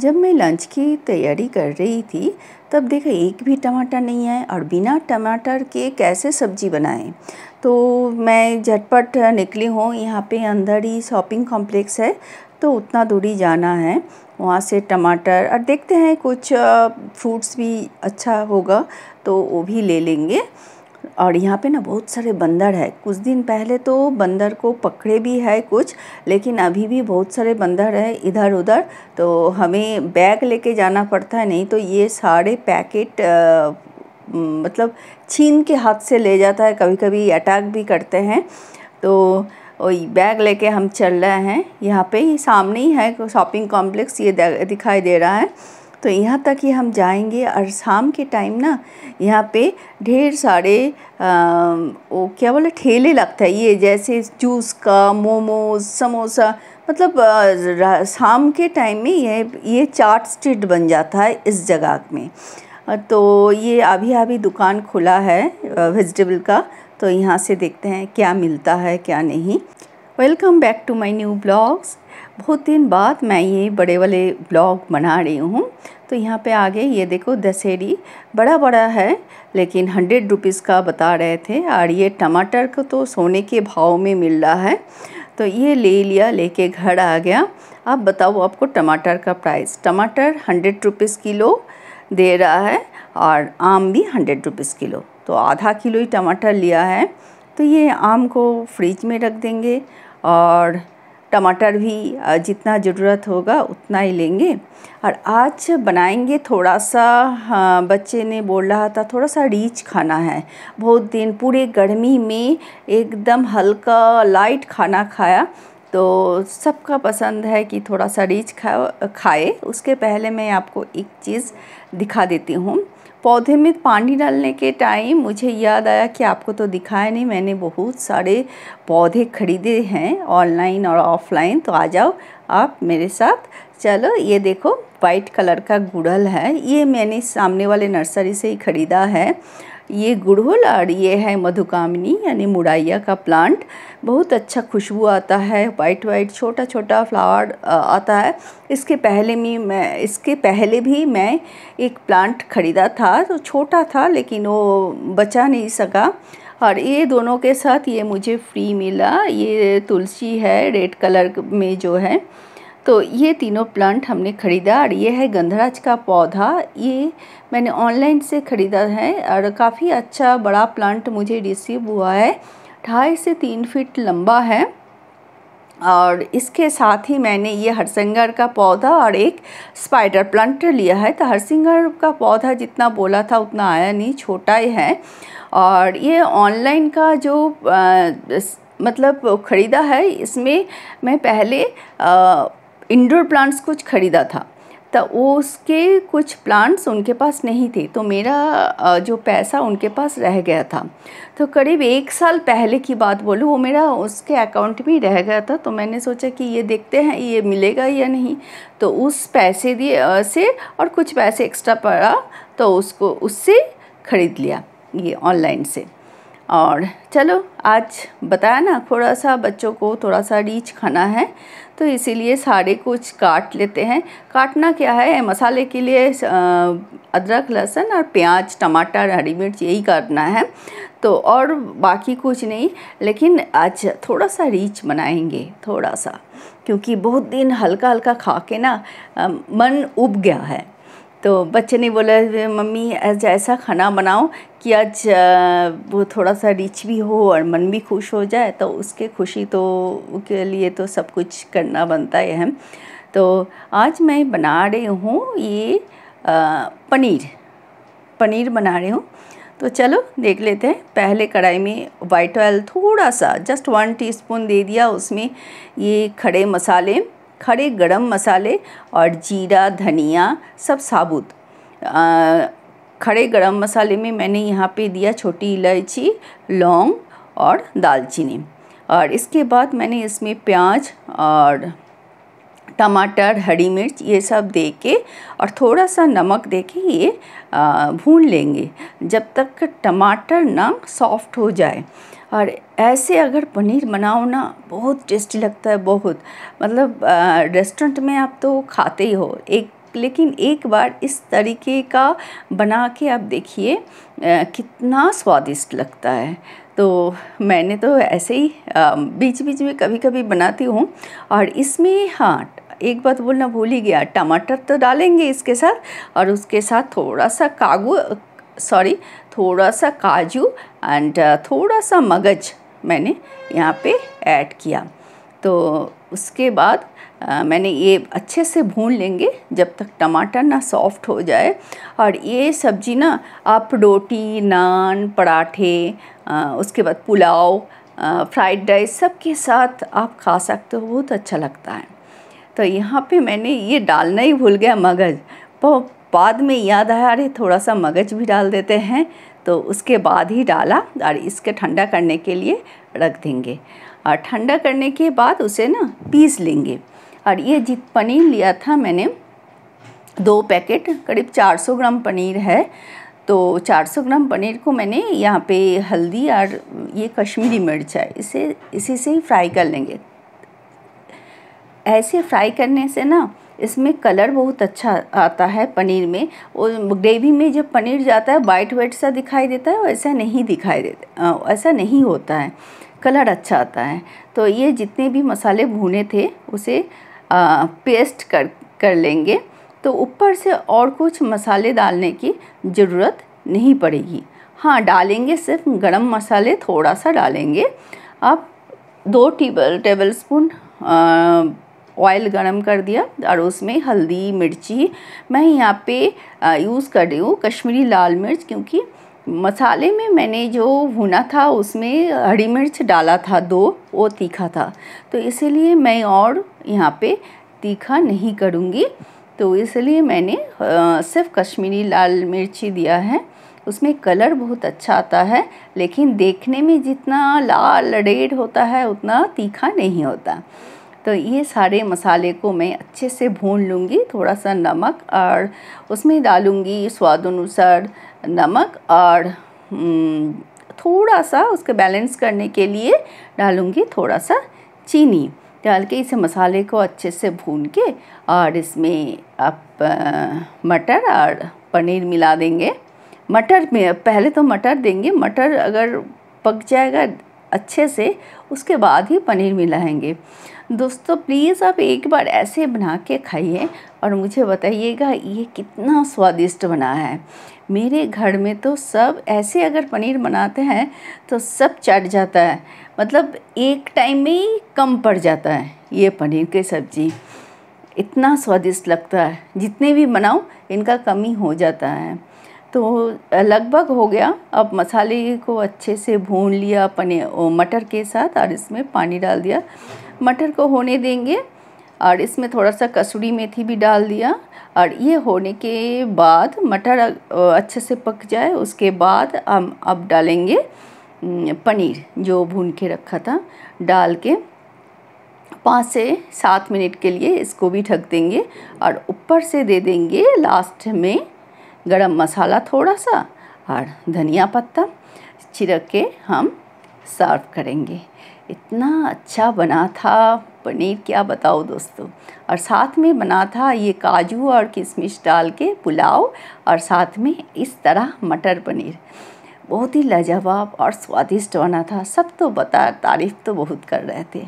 जब मैं लंच की तैयारी कर रही थी तब देखा एक भी टमाटर नहीं है और बिना टमाटर के कैसे सब्जी बनाएं तो मैं झटपट निकली हूँ यहाँ पे अंदर ही शॉपिंग कॉम्प्लेक्स है तो उतना दूरी जाना है वहाँ से टमाटर और देखते हैं कुछ फ्रूट्स भी अच्छा होगा तो वो भी ले लेंगे और यहाँ पे ना बहुत सारे बंदर है कुछ दिन पहले तो बंदर को पकड़े भी है कुछ लेकिन अभी भी बहुत सारे बंदर है इधर उधर तो हमें बैग लेके जाना पड़ता है नहीं तो ये सारे पैकेट आ, मतलब छीन के हाथ से ले जाता है कभी कभी अटैक भी करते हैं तो वही बैग लेके हम चल रहे हैं यहाँ पे सामने ही है शॉपिंग कॉम्प्लेक्स ये दिखाई दे रहा है तो यहाँ तक ही हम जाएंगे और शाम के टाइम ना यहाँ पे ढेर सारे आ, वो क्या बोले ठेले लगता है ये जैसे जूस का मोमोज समोसा मतलब शाम के टाइम में ये ये चाट स्ट्रीट बन जाता है इस जगह में तो ये अभी अभी दुकान खुला है वेजिटेबल का तो यहाँ से देखते हैं क्या मिलता है क्या नहीं welcome back to my new blogs बहुत दिन बाद मैं ये बड़े वाले ब्लॉग बना रही हूँ तो यहाँ पे आगे ये देखो दशहरी बड़ा बड़ा है लेकिन हंड्रेड रुपीज़ का बता रहे थे और ये टमाटर को तो सोने के भाव में मिल रहा है तो ये ले लिया लेके घर आ गया अब बताओ आपको टमाटर का प्राइस टमाटर हंड्रेड रुपीज़ किलो दे रहा है और आम भी हंड्रेड रुपीज़ किलो तो आधा किलो ही टमाटर लिया है तो ये आम को फ्रिज में रख देंगे और टमाटर भी जितना ज़रूरत होगा उतना ही लेंगे और आज बनाएंगे थोड़ा सा हाँ, बच्चे ने बोल रहा था थोड़ा सा रीच खाना है बहुत दिन पूरे गर्मी में एकदम हल्का लाइट खाना खाया तो सबका पसंद है कि थोड़ा सा रीच खा खाए उसके पहले मैं आपको एक चीज़ दिखा देती हूँ पौधे में पानी डालने के टाइम मुझे याद आया कि आपको तो दिखाया नहीं मैंने बहुत सारे पौधे खरीदे हैं ऑनलाइन और ऑफलाइन तो आ जाओ आप मेरे साथ चलो ये देखो वाइट कलर का गुड़ल है ये मैंने सामने वाले नर्सरी से ही ख़रीदा है ये गुड़हल और ये है मधुकामिनी यानी मुड़ाइया का प्लांट बहुत अच्छा खुशबू आता है वाइट वाइट छोटा छोटा फ्लावर आता है इसके पहले भी मैं इसके पहले भी मैं एक प्लांट ख़रीदा था तो छोटा था लेकिन वो बचा नहीं सका और ये दोनों के साथ ये मुझे फ्री मिला ये तुलसी है रेड कलर में जो है तो ये तीनों प्लांट हमने ख़रीदा और ये है गंधराज का पौधा ये मैंने ऑनलाइन से ख़रीदा है और काफ़ी अच्छा बड़ा प्लांट मुझे रिसीव हुआ है ढाई से तीन फीट लंबा है और इसके साथ ही मैंने ये हरसिंगर का पौधा और एक स्पाइडर प्लांट लिया है तो हरसिंगर का पौधा जितना बोला था उतना आया नहीं छोटा ही है और ये ऑनलाइन का जो आ, मतलब ख़रीदा है इसमें मैं पहले आ, इंडोर प्लांट्स कुछ ख़रीदा था तो वो उसके कुछ प्लांट्स उनके पास नहीं थे तो मेरा जो पैसा उनके पास रह गया था तो करीब एक साल पहले की बात बोलूँ वो मेरा उसके अकाउंट में रह गया था तो मैंने सोचा कि ये देखते हैं ये मिलेगा या नहीं तो उस पैसे दिए से और कुछ पैसे एक्स्ट्रा पड़ा तो उसको उससे ख़रीद लिया ये ऑनलाइन से और चलो आज बताया ना थोड़ा सा बच्चों को थोड़ा सा रीच खाना है तो इसीलिए सारे कुछ काट लेते हैं काटना क्या है मसाले के लिए अदरक लहसुन और प्याज टमाटर हरी मिर्च यही काटना है तो और बाकी कुछ नहीं लेकिन आज थोड़ा सा रीच बनाएंगे थोड़ा सा क्योंकि बहुत दिन हल्का हल्का खा के ना मन उब गया है तो बच्चे ने बोला मम्मी आज ऐसा खाना बनाओ कि आज वो थोड़ा सा रिच भी हो और मन भी खुश हो जाए तो उसके खुशी तो के लिए तो सब कुछ करना बनता है तो आज मैं बना रही हूँ ये पनीर पनीर बना रही हूँ तो चलो देख लेते हैं पहले कढ़ाई में वाइट ऑयल थोड़ा सा जस्ट वन टीस्पून दे दिया उसमें ये खड़े मसाले खड़े गरम मसाले और जीरा धनिया सब साबुत खड़े गरम मसाले में मैंने यहाँ पे दिया छोटी इलायची लौंग और दालचीनी और इसके बाद मैंने इसमें प्याज और टमाटर हरी मिर्च ये सब दे के और थोड़ा सा नमक दे के ये भून लेंगे जब तक टमाटर ना सॉफ्ट हो जाए और ऐसे अगर पनीर बनाओ ना बहुत टेस्टी लगता है बहुत मतलब रेस्टोरेंट में आप तो खाते ही हो एक लेकिन एक बार इस तरीके का बना के आप देखिए कितना स्वादिष्ट लगता है तो मैंने तो ऐसे ही बीच बीच में कभी कभी बनाती हूँ और इसमें हाँ एक बात बोलना भूल ही गया टमाटर तो डालेंगे इसके साथ और उसके साथ थोड़ा सा कागू सॉरी थोड़ा सा काजू एंड uh, थोड़ा सा मगज मैंने यहाँ पे ऐड किया तो उसके बाद आ, uh, मैंने ये अच्छे से भून लेंगे जब तक टमाटर ना सॉफ्ट हो जाए और ये सब्ज़ी ना आप रोटी नान पराठे uh, उसके बाद पुलाव फ्राइड राइस सब के साथ आप खा सकते हो बहुत अच्छा लगता है तो यहाँ पे मैंने ये डालना ही भूल गया मगज बाद में याद आया अरे थोड़ा सा मगज भी डाल देते हैं तो उसके बाद ही डाला और इसके ठंडा करने के लिए रख देंगे और ठंडा करने के बाद उसे ना पीस लेंगे और ये जित पनीर लिया था मैंने दो पैकेट करीब 400 ग्राम पनीर है तो 400 ग्राम पनीर को मैंने यहाँ पे हल्दी और ये कश्मीरी मिर्च है इसे इसी से ही फ्राई कर लेंगे ऐसे फ्राई करने से ना इसमें कलर बहुत अच्छा आता है पनीर में और ग्रेवी में जब पनीर जाता है वाइट वाइट सा दिखाई देता है वैसा नहीं दिखाई देता ऐसा नहीं होता है कलर अच्छा आता है तो ये जितने भी मसाले भुने थे उसे आ, पेस्ट कर कर लेंगे तो ऊपर से और कुछ मसाले डालने की ज़रूरत नहीं पड़ेगी हाँ डालेंगे सिर्फ गरम मसाले थोड़ा सा डालेंगे आप दो टेबल टेबल स्पून ऑयल गरम कर दिया और उसमें हल्दी मिर्ची मैं यहाँ पे यूज़ कर रही हूँ कश्मीरी लाल मिर्च क्योंकि मसाले में मैंने जो भुना था उसमें हरी मिर्च डाला था दो वो तीखा था तो इसलिए मैं और यहाँ पे तीखा नहीं करूँगी तो इसलिए मैंने सिर्फ कश्मीरी लाल मिर्ची दिया है उसमें कलर बहुत अच्छा आता है लेकिन देखने में जितना लाल रेड होता है उतना तीखा नहीं होता तो ये सारे मसाले को मैं अच्छे से भून लूँगी थोड़ा सा नमक और उसमें डालूँगी स्वाद अनुसार नमक और हम्म, थोड़ा सा उसके बैलेंस करने के लिए डालूँगी थोड़ा सा चीनी डाल के इसे मसाले को अच्छे से भून के और इसमें आप मटर और पनीर मिला देंगे मटर में पहले तो मटर देंगे मटर अगर पक जाएगा अच्छे से उसके बाद ही पनीर मिलाएंगे दोस्तों प्लीज़ आप एक बार ऐसे बना के खाइए और मुझे बताइएगा ये कितना स्वादिष्ट बना है मेरे घर में तो सब ऐसे अगर पनीर बनाते हैं तो सब चट जाता है मतलब एक टाइम में ही कम पड़ जाता है ये पनीर की सब्ज़ी इतना स्वादिष्ट लगता है जितने भी बनाऊं इनका कमी हो जाता है तो लगभग हो गया अब मसाले को अच्छे से भून लिया पनीर मटर के साथ और इसमें पानी डाल दिया मटर को होने देंगे और इसमें थोड़ा सा कसूरी मेथी भी डाल दिया और ये होने के बाद मटर अच्छे से पक जाए उसके बाद हम अब डालेंगे पनीर जो भून के रखा था डाल के पाँच से सात मिनट के लिए इसको भी ढक देंगे और ऊपर से दे देंगे लास्ट में गरम मसाला थोड़ा सा और धनिया पत्ता छिड़क के हम सर्व करेंगे इतना अच्छा बना था पनीर क्या बताओ दोस्तों और साथ में बना था ये काजू और किशमिश डाल के पुलाव और साथ में इस तरह मटर पनीर बहुत ही लाजवाब और स्वादिष्ट बना था सब तो बता तारीफ़ तो बहुत कर रहे थे